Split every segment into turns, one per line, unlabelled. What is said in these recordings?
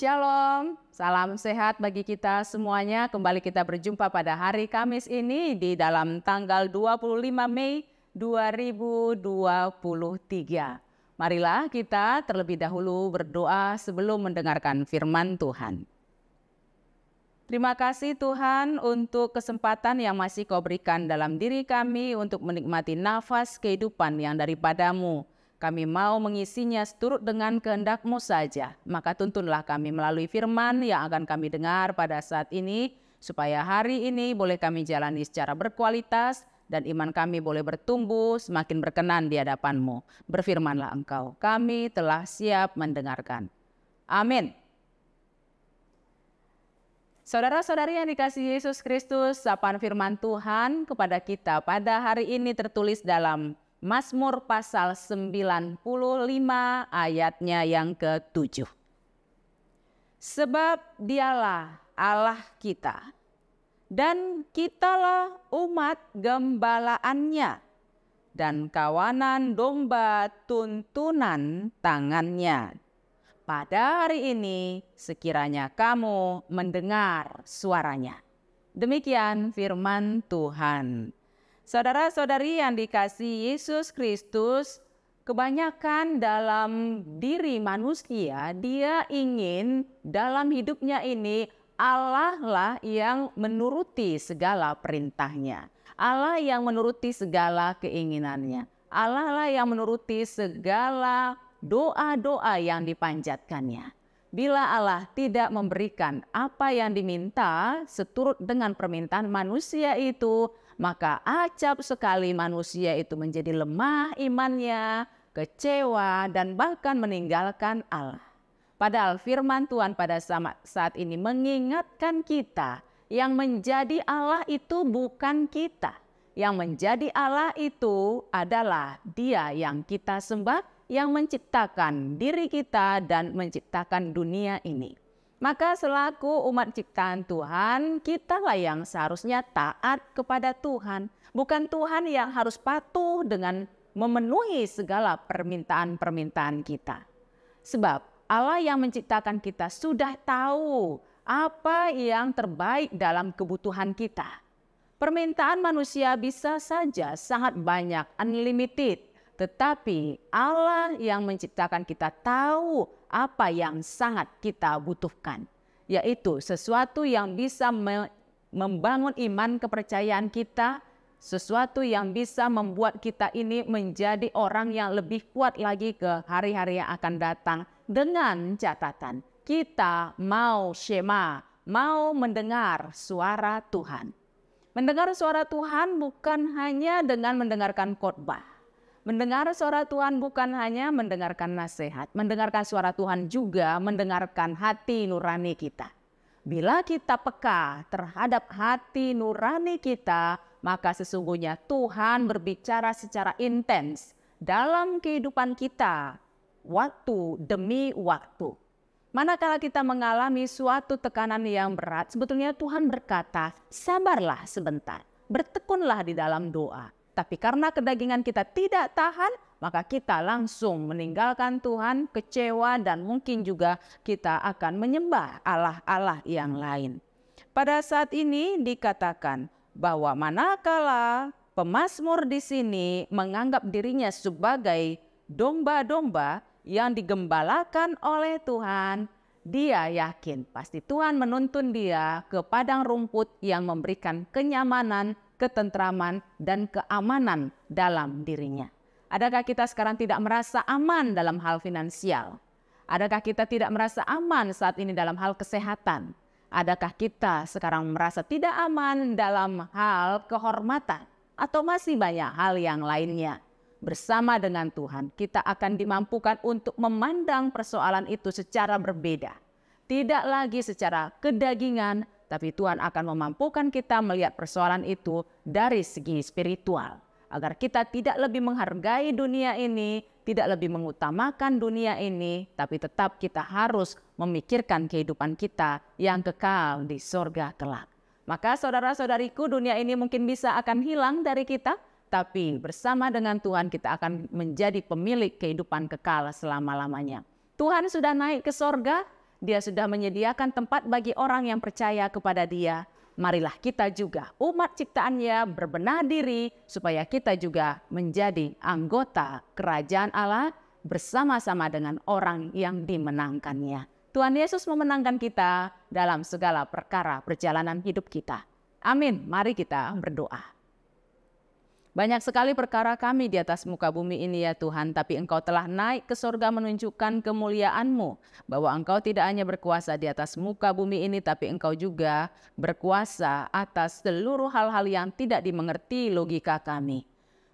Shalom, salam sehat bagi kita semuanya. Kembali kita berjumpa pada hari Kamis ini di dalam tanggal 25 Mei 2023. Marilah kita terlebih dahulu berdoa sebelum mendengarkan firman Tuhan. Terima kasih Tuhan untuk kesempatan yang masih kau berikan dalam diri kami untuk menikmati nafas kehidupan yang daripadamu. Kami mau mengisinya seturut dengan kehendakmu saja. Maka tuntunlah kami melalui firman yang akan kami dengar pada saat ini, supaya hari ini boleh kami jalani secara berkualitas dan iman kami boleh bertumbuh semakin berkenan di hadapanmu. Berfirmanlah engkau, kami telah siap mendengarkan. Amin. Saudara-saudari yang dikasih Yesus Kristus, sapaan firman Tuhan kepada kita pada hari ini tertulis dalam Mazmur pasal 95 ayatnya yang ke-7. Sebab dialah Allah kita dan kitalah umat gembalaannya dan kawanan domba tuntunan tangannya. Pada hari ini sekiranya kamu mendengar suaranya. Demikian firman Tuhan. Saudara-saudari yang dikasih Yesus Kristus, kebanyakan dalam diri manusia, dia ingin dalam hidupnya ini Allah lah yang menuruti segala perintahnya. Allah yang menuruti segala keinginannya. Allah lah yang menuruti segala doa-doa yang dipanjatkannya. Bila Allah tidak memberikan apa yang diminta seturut dengan permintaan manusia itu, maka acap sekali manusia itu menjadi lemah imannya, kecewa, dan bahkan meninggalkan Allah. Padahal firman Tuhan pada saat ini mengingatkan kita yang menjadi Allah itu bukan kita. Yang menjadi Allah itu adalah dia yang kita sembah yang menciptakan diri kita dan menciptakan dunia ini. Maka selaku umat ciptaan Tuhan, kitalah yang seharusnya taat kepada Tuhan. Bukan Tuhan yang harus patuh dengan memenuhi segala permintaan-permintaan kita. Sebab Allah yang menciptakan kita sudah tahu apa yang terbaik dalam kebutuhan kita. Permintaan manusia bisa saja sangat banyak, unlimited tetapi Allah yang menciptakan kita tahu apa yang sangat kita butuhkan, yaitu sesuatu yang bisa membangun iman kepercayaan kita, sesuatu yang bisa membuat kita ini menjadi orang yang lebih kuat lagi ke hari-hari yang akan datang dengan catatan kita mau Shema, mau mendengar suara Tuhan. Mendengar suara Tuhan bukan hanya dengan mendengarkan khotbah, Mendengar suara Tuhan bukan hanya mendengarkan nasihat, mendengarkan suara Tuhan juga mendengarkan hati nurani kita. Bila kita peka terhadap hati nurani kita, maka sesungguhnya Tuhan berbicara secara intens dalam kehidupan kita waktu demi waktu. Manakala kita mengalami suatu tekanan yang berat, sebetulnya Tuhan berkata, "Sabarlah sebentar, bertekunlah di dalam doa." Tapi karena kedagingan kita tidak tahan, maka kita langsung meninggalkan Tuhan, kecewa, dan mungkin juga kita akan menyembah Allah-Allah yang lain. Pada saat ini dikatakan bahwa manakala pemazmur di sini menganggap dirinya sebagai domba-domba yang digembalakan oleh Tuhan, dia yakin pasti Tuhan menuntun dia ke padang rumput yang memberikan kenyamanan, ketentraman, dan keamanan dalam dirinya. Adakah kita sekarang tidak merasa aman dalam hal finansial? Adakah kita tidak merasa aman saat ini dalam hal kesehatan? Adakah kita sekarang merasa tidak aman dalam hal kehormatan, atau masih banyak hal yang lainnya? bersama dengan Tuhan, kita akan dimampukan untuk memandang persoalan itu secara berbeda. Tidak lagi secara kedagingan, tapi Tuhan akan memampukan kita melihat persoalan itu dari segi spiritual. Agar kita tidak lebih menghargai dunia ini, tidak lebih mengutamakan dunia ini, tapi tetap kita harus memikirkan kehidupan kita yang kekal di sorga kelak. Maka saudara-saudariku dunia ini mungkin bisa akan hilang dari kita, tapi bersama dengan Tuhan kita akan menjadi pemilik kehidupan kekal selama-lamanya. Tuhan sudah naik ke sorga, dia sudah menyediakan tempat bagi orang yang percaya kepada dia. Marilah kita juga umat ciptaannya berbenah diri supaya kita juga menjadi anggota kerajaan Allah bersama-sama dengan orang yang dimenangkannya. Tuhan Yesus memenangkan kita dalam segala perkara perjalanan hidup kita. Amin. Mari kita berdoa. Banyak sekali perkara kami di atas muka bumi ini ya Tuhan, tapi Engkau telah naik ke sorga menunjukkan kemuliaan-Mu, bahwa Engkau tidak hanya berkuasa di atas muka bumi ini, tapi Engkau juga berkuasa atas seluruh hal-hal yang tidak dimengerti logika kami.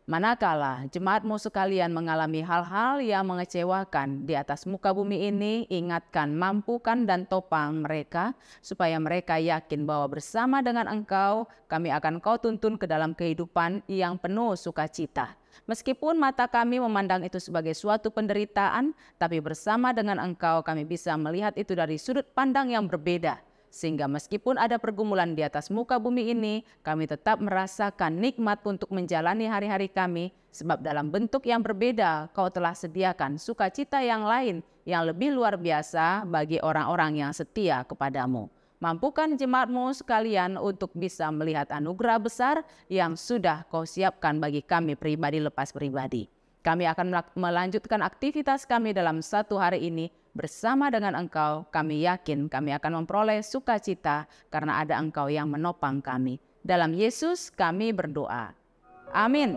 Manakala jemaatmu sekalian mengalami hal-hal yang mengecewakan di atas muka bumi ini, ingatkan, mampukan dan topang mereka supaya mereka yakin bahwa bersama dengan engkau kami akan kau tuntun ke dalam kehidupan yang penuh sukacita. Meskipun mata kami memandang itu sebagai suatu penderitaan, tapi bersama dengan Engkau kami bisa melihat itu dari sudut pandang yang berbeda. Sehingga meskipun ada pergumulan di atas muka bumi ini, kami tetap merasakan nikmat untuk menjalani hari-hari kami, sebab dalam bentuk yang berbeda, kau telah sediakan sukacita yang lain yang lebih luar biasa bagi orang-orang yang setia kepadamu. Mampukan jemaatmu sekalian untuk bisa melihat anugerah besar yang sudah kau siapkan bagi kami pribadi lepas pribadi. Kami akan melanjutkan aktivitas kami dalam satu hari ini bersama dengan Engkau. Kami yakin kami akan memperoleh sukacita karena ada Engkau yang menopang kami. Dalam Yesus kami berdoa. Amin.